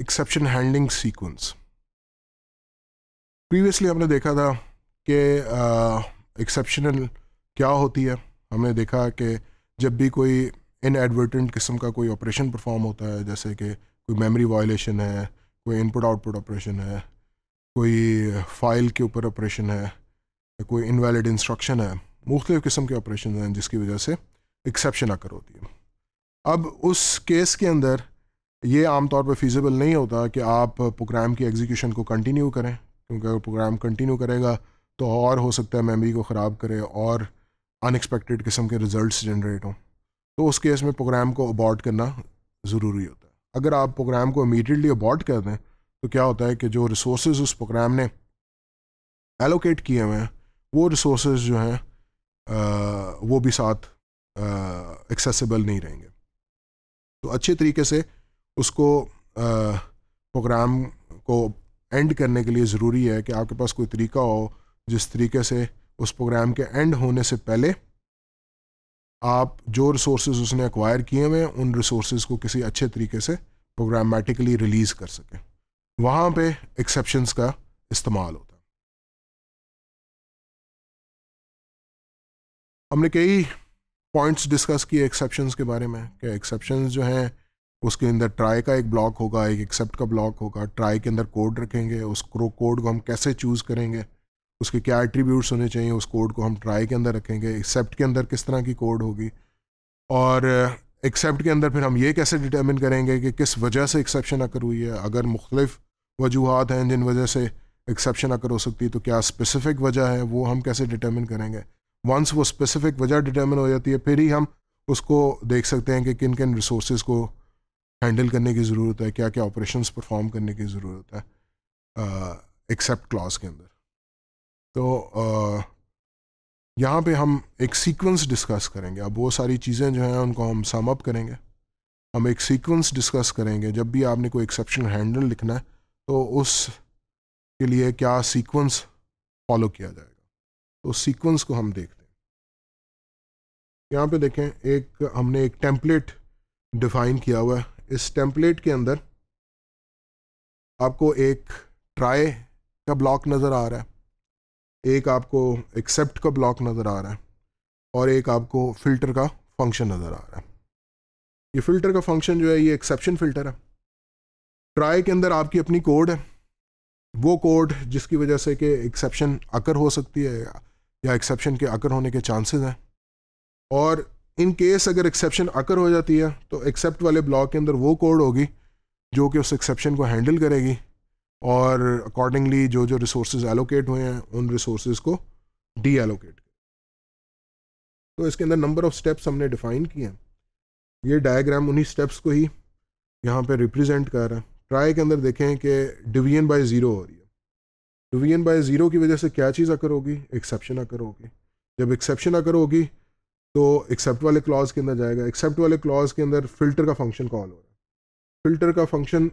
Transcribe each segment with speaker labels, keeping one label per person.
Speaker 1: exception handling sequence previously हमने देखा था कि एक्सेप्शनल क्या होती है हमने देखा कि जब भी कोई इन एडवर्टेंट किस्म का कोई ऑपरेशन परफॉर्म होता है जैसे कि कोई मेमोरी वायलेशन है कोई इनपुट आउटपुट ऑपरेशन है कोई फाइल के ऊपर ऑपरेशन है कोई इनवैलिड इंस्ट्रक्शन है मुख्तु किस्म के ऑपरेशन हैं जिसकी वजह से एक्सेप्शन आकर होती है अब उस केस के अंदर ये आमतौर पर फिजिबल नहीं होता कि आप प्रोग्राम की एग्जीक्यूशन को कंटिन्यू करें क्योंकि अगर प्रोग्राम कंटिन्यू करेगा तो और हो सकता है मेमोरी को ख़राब करे और अनएक्सपेक्टेड किस्म के रिजल्ट्स जनरेट हों तो उस केस में प्रोग्राम को अबॉर्ट करना ज़रूरी होता है अगर आप प्रोग्राम को इमीडिएटली अबॉर्ट कर दें तो क्या होता है कि जो रिसोर्स उस प्रोग्राम ने एलोकेट किए हुए हैं वो रिसोर्स जो हैं वो भी साथ एक्सेसिबल नहीं रहेंगे तो अच्छे तरीके से उसको प्रोग्राम को एंड करने के लिए ज़रूरी है कि आपके पास कोई तरीका हो जिस तरीके से उस प्रोग्राम के एंड होने से पहले आप जो रिसोर्स उसने एक्वायर किए हुए हैं उन रिसोर्स को किसी अच्छे तरीके से प्रोग्रामेटिकली रिलीज़ कर सकें वहाँ पे एक्सेप्शंस का इस्तेमाल होता है हमने कई पॉइंट्स डिस्कस किए एक्सेप्शंस के बारे में कि एक्सेप्शंस जो हैं उसके अंदर ट्राई का एक ब्लॉक होगा एक एक्सेप्ट का ब्लॉक होगा ट्राई के अंदर कोड रखेंगे उस कोड को हम कैसे चूज़ करेंगे उसके क्या एट्रीब्यूट्स होने चाहिए उस कोड को हम ट्राई के अंदर रखेंगे एक्सेप्ट के अंदर किस तरह की कोड होगी और एक्सेप्ट के अंदर फिर हम ये कैसे डिटर्मिन करेंगे कि किस वजह से एक्सेप्शन अकर हुई है अगर मुख्तलिफ वजूहत हैं जिन वजह से एक्सेप्शन अकर हो सकती है तो क्या स्पेसिफिक वजह है वो हम कैसे डिटर्मिन करेंगे वंस वो स्पेसिफिक वजह डिटर्मिन हो जाती है फिर ही हम उसको देख सकते हैं कि किन किन रिसोर्स को हैंडल करने की ज़रूरत है क्या क्या ऑपरेशंस परफॉर्म करने की ज़रूरत है एक्सेप्ट क्लास के अंदर तो यहाँ पे हम एक सीक्वेंस डिस्कस करेंगे अब वो सारी चीज़ें जो हैं उनको हम सम अप करेंगे हम एक सीक्वेंस डिस्कस करेंगे जब भी आपने कोई एक्सेप्शन हैंडल लिखना है तो उस के लिए क्या सीक्वेंस फॉलो किया जाएगा तो सीक्वेंस को हम देखते हैं यहाँ पे देखें एक हमने एक टेम्पलेट डिफाइन किया हुआ है इस टेम्पलेट के अंदर आपको एक ट्राई का ब्लॉक नज़र आ रहा है एक आपको एक्सेप्ट का ब्लॉक नज़र आ रहा है और एक आपको फ़िल्टर का फंक्शन नज़र आ रहा है ये फ़िल्टर का फंक्शन जो है ये एक्सेप्शन फ़िल्टर है ट्राई के अंदर आपकी अपनी कोड है वो कोड जिसकी वजह से कि एक्सेप्शन आकर हो सकती है या एक्सेप्शन के आकर होने के चांसेस हैं और इन केस अगर एक्सेप्शन अकर हो जाती है तो एक्सेप्ट वाले ब्लॉक के अंदर वो कोड होगी जो कि उस एक्सेप्शन को हैंडल करेगी और अकॉर्डिंगली जो जो रिसोर्स एलोकेट हुए हैं उन रिसोर्स को डी एलोकेट तो इसके अंदर नंबर ऑफ स्टेप्स हमने डिफाइन किए हैं ये डायग्राम उन्हीं स्टेप्स को ही यहाँ पे रिप्रेजेंट कर रहा है ट्राई के अंदर देखें कि डिवीजन बाय ज़ीरो हो रही है डिवीजन बाय ज़ीरो की वजह से क्या चीज़ अकर होगी एक्सेप्शन अकर होगी जब एक्सेप्शन अकर होगी तो एक्सेप्ट वाले क्लॉज के अंदर जाएगा एक्सेप्ट वाले क्लॉज के अंदर फिल्टर का फंक्शन कॉल हो रहा है फिल्टर का फंक्शन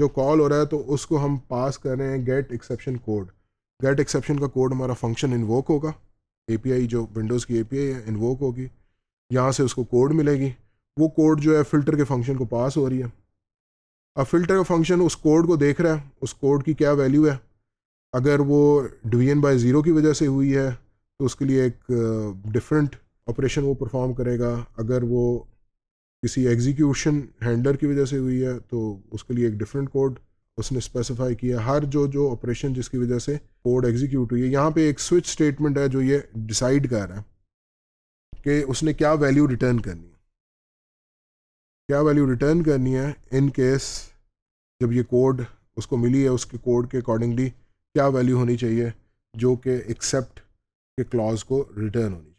Speaker 1: जो कॉल हो रहा है तो उसको हम पास कर रहे हैं get exception code get exception का कोड हमारा फंक्शन इन्वोक होगा एपीआई जो विंडोज़ की एपीआई है इन्वोक होगी यहाँ से उसको कोड मिलेगी वो कोड जो है फिल्टर के फंक्शन को पास हो रही है अब फिल्टर का फंक्शन उस कोड को देख रहा है उस कोड की क्या वैल्यू है अगर वो डिवीजन बाय ज़ीरो की वजह से हुई है तो उसके लिए एक डिफरेंट uh, ऑपरेशन वो परफॉर्म करेगा अगर वो किसी एग्जीक्यूशन हैंडलर की वजह से हुई है तो उसके लिए एक डिफरेंट कोड उसने स्पेसिफाई किया हर जो जो ऑपरेशन जिसकी वजह से कोड एग्जीक्यूट हुई है यहाँ पे एक स्विच स्टेटमेंट है जो ये डिसाइड कर रहा है कि उसने क्या वैल्यू रिटर्न करनी है क्या वैल्यू रिटर्न करनी है इन केस जब ये कोड उसको मिली है उसके कोड के अकॉर्डिंगली क्या वैल्यू होनी चाहिए जो कि एक्सेप्ट के क्लॉज को रिटर्न होनी चाहिए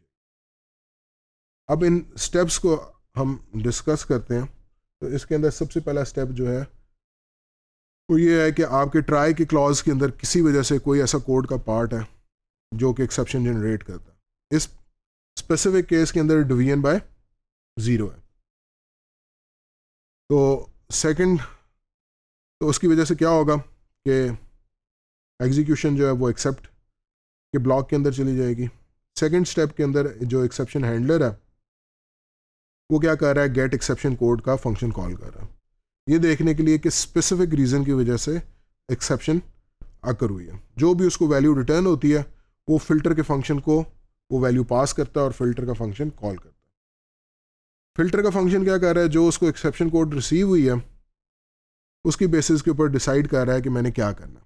Speaker 1: अब इन स्टेप्स को हम डिस्कस करते हैं तो इसके अंदर सबसे पहला स्टेप जो है वो ये है कि आपके ट्राई के क्लॉज के अंदर किसी वजह से कोई ऐसा कोड का पार्ट है जो कि एक्सेप्शन जनरेट करता है इस स्पेसिफिक केस के अंदर डिवीजन बाय ज़ीरो है तो सेकंड तो उसकी वजह से क्या होगा कि एग्जीक्यूशन जो है वो एक्सेप्ट के ब्लॉक के अंदर चली जाएगी सेकंड स्टेप के अंदर जो एक्सेप्शन हैंडलर है वो क्या कर रहा है गेट एक्सेप्शन कोड का फंक्शन कॉल कर रहा है ये देखने के लिए कि स्पेसिफिक रीज़न की वजह से एक्सेप्शन आकर हुई है जो भी उसको वैल्यू रिटर्न होती है वो फिल्टर के फंक्शन को वो वैल्यू पास करता है और फिल्टर का फंक्शन कॉल करता है फिल्टर का फंक्शन क्या कर रहा है जो उसको एक्सेप्शन कोड रिसीव हुई है उसकी बेसिस के ऊपर डिसाइड कर रहा है कि मैंने क्या करना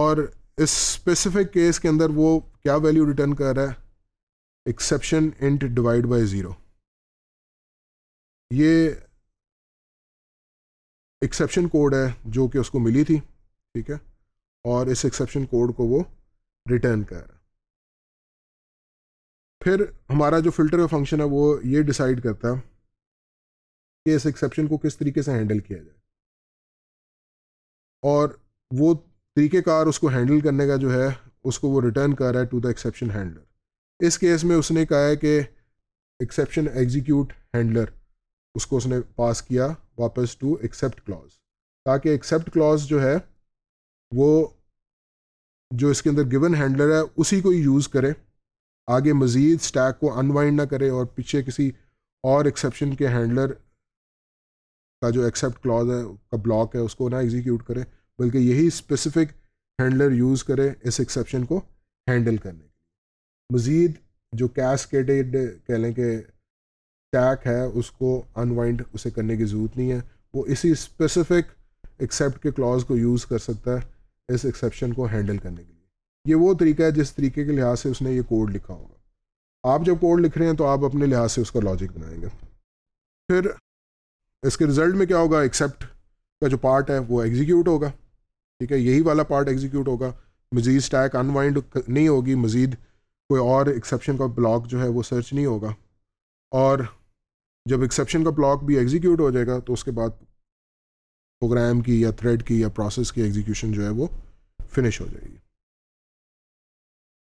Speaker 1: और इस स्पेसिफिक केस के अंदर वो क्या वैल्यू रिटर्न कर रहा है exception int divide by zero ये एक्सेप्शन कोड है जो कि उसको मिली थी ठीक है और इस एक्सेप्शन कोड को वो रिटर्न कर रहा फिर हमारा जो फिल्टर का फंक्शन है वो ये डिसाइड करता है कि इस एक्सेप्शन को किस तरीके से हैंडल किया जाए और वो तरीक़ेकार उसको हैंडल करने का जो है उसको वो रिटर्न कर रहा है टू द एक्सेप्शन हैंडलर इस केस में उसने कहा है कि एक्सेप्शन एग्जीक्यूट हैंडलर उसको उसने पास किया वापस टू एक्सेप्ट क्लॉज ताकि एक्सेप्ट क्लॉज जो है वो जो इसके अंदर गिवन हैंडलर है उसी को यूज़ करे आगे मज़ीद स्टैक को अनवाइंड ना करे और पीछे किसी और एक्सेप्शन के हैंडलर का जो एक्सेप्ट क्लॉज है का ब्लॉक है उसको ना एग्जीक्यूट करे बल्कि यही स्पेसिफिक हैंडलर यूज़ करे इस एक्सेप्शन को हैंडल करने मज़ीद जो कैश कैसकेडेड कह लें कि टैक है उसको अनवाइंड उसे करने की ज़रूरत नहीं है वो इसी स्पेसिफिक एक्सेप्ट के क्लॉज को यूज़ कर सकता है इस एक्सेप्शन को हैंडल करने के लिए ये वो तरीका है जिस तरीके के लिहाज से उसने ये कोड लिखा होगा आप जब कोड लिख रहे हैं तो आप अपने लिहाज से उसका लॉजिक बनाएंगे फिर इसके रिज़ल्ट में क्या होगा एक्सेप्ट का जो पार्ट है वो एग्जीक्यूट होगा ठीक है यही वाला पार्ट एग्जीक्यूट होगा मज़ीद स्टैक अनवाइंड नहीं होगी मज़ीद कोई और एक्सेप्शन का ब्लॉक जो है वो सर्च नहीं होगा और जब एक्सेप्शन का ब्लॉक भी एग्जीक्यूट हो जाएगा तो उसके बाद प्रोग्राम की या थ्रेड की या प्रोसेस की एग्जीक्यूशन जो है वो फिनिश हो जाएगी